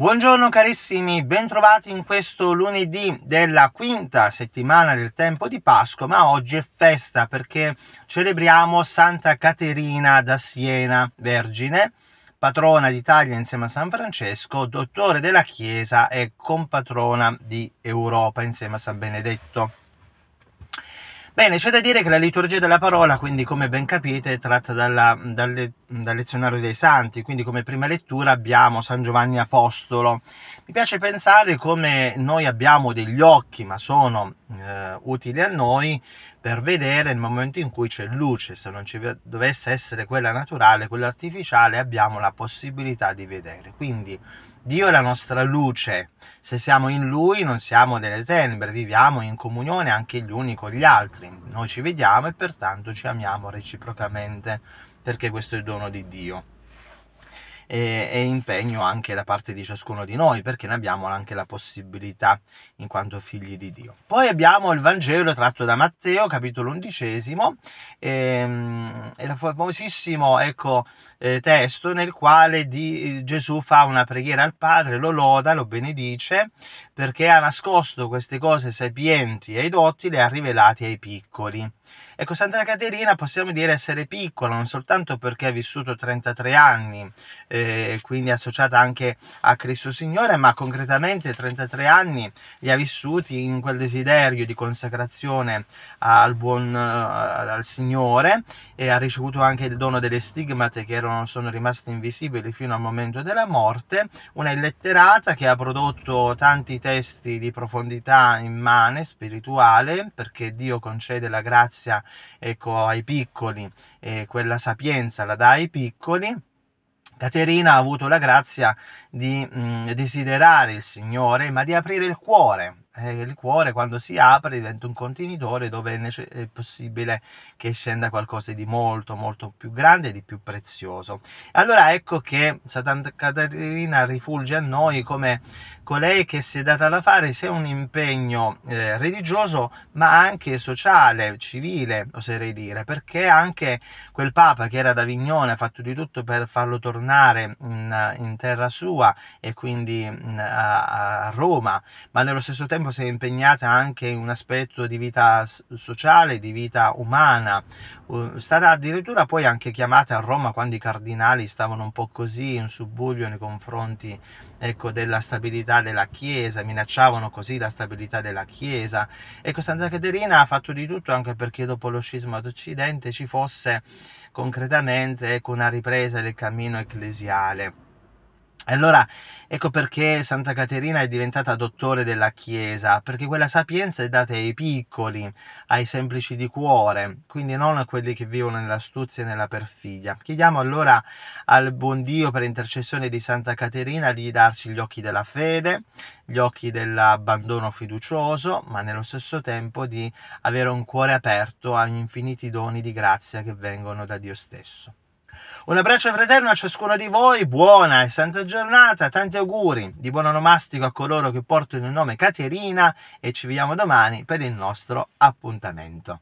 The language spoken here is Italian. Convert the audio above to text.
Buongiorno carissimi, bentrovati in questo lunedì della quinta settimana del tempo di Pasqua, ma oggi è festa perché celebriamo Santa Caterina da Siena, vergine, patrona d'Italia insieme a San Francesco, dottore della Chiesa e compatrona di Europa insieme a San Benedetto. Bene, c'è da dire che la liturgia della parola, quindi come ben capite, è tratta dalla, dal, dal, lezionario dei santi, quindi come prima lettura abbiamo San Giovanni Apostolo. Mi piace pensare come noi abbiamo degli occhi, ma sono eh, utili a noi per vedere il momento in cui c'è luce, se non ci dovesse essere quella naturale, quella artificiale, abbiamo la possibilità di vedere. Quindi Dio è la nostra luce, se siamo in Lui non siamo delle tenebre, viviamo in comunione anche gli uni con gli altri, noi ci vediamo e pertanto ci amiamo reciprocamente perché questo è il dono di Dio e, e impegno anche da parte di ciascuno di noi perché ne abbiamo anche la possibilità in quanto figli di Dio. Poi abbiamo il Vangelo tratto da Matteo capitolo undicesimo ehm, e, e il famosissimo ecco eh, testo nel quale di, Gesù fa una preghiera al Padre, lo loda, lo benedice, perché ha nascosto queste cose sapienti ai dotti, le ha rivelate ai piccoli. Ecco, Santa Caterina possiamo dire essere piccola, non soltanto perché ha vissuto 33 anni, eh, quindi associata anche a Cristo Signore, ma concretamente 33 anni li ha vissuti in quel desiderio di consacrazione al buon eh, al Signore e ha ricevuto anche il dono delle stigmate che erano loro sono rimasti invisibili fino al momento della morte, una illetterata che ha prodotto tanti testi di profondità immane, spirituale, perché Dio concede la grazia ecco, ai piccoli e quella sapienza la dà ai piccoli. Caterina ha avuto la grazia di mh, mm, desiderare il Signore, ma di aprire il cuore eh, il cuore quando si apre diventa un contenitore dove è, nece- è, possibile che scenda qualcosa di molto molto più grande e di più prezioso. Allora ecco che Santa Caterina rifulge a noi come colei che si è data da fare sia un impegno eh, religioso ma anche sociale, civile oserei dire, perché anche quel Papa che era ad Avignone ha fatto di tutto per farlo tornare in, in terra sua e quindi in, mm, a, a Roma, ma nello stesso tempo tempo si è impegnata anche in un aspetto di vita sociale, di vita umana, uh, stata addirittura poi anche chiamata a Roma quando i cardinali stavano un po' così in subbuglio nei confronti ecco, della stabilità della Chiesa, minacciavano così la stabilità della Chiesa. Ecco, Santa Caterina ha fatto di tutto anche perché dopo lo scisma d'Occidente ci fosse concretamente ecco, una ripresa del cammino ecclesiale. Allora, ecco perché Santa Caterina è diventata dottore della Chiesa, perché quella sapienza è data ai piccoli, ai semplici di cuore, quindi non a quelli che vivono nell'astuzia e nella perfidia. Chiediamo allora al buon Dio per intercessione di Santa Caterina di darci gli occhi della fede, gli occhi dell'abbandono fiducioso, ma nello stesso tempo di avere un cuore aperto agli infiniti doni di grazia che vengono da Dio stesso. Un abbraccio fraterno a ciascuno di voi, buona e santa giornata, tanti auguri di buon onomastico a coloro che portano il nome Caterina e ci vediamo domani per il nostro appuntamento.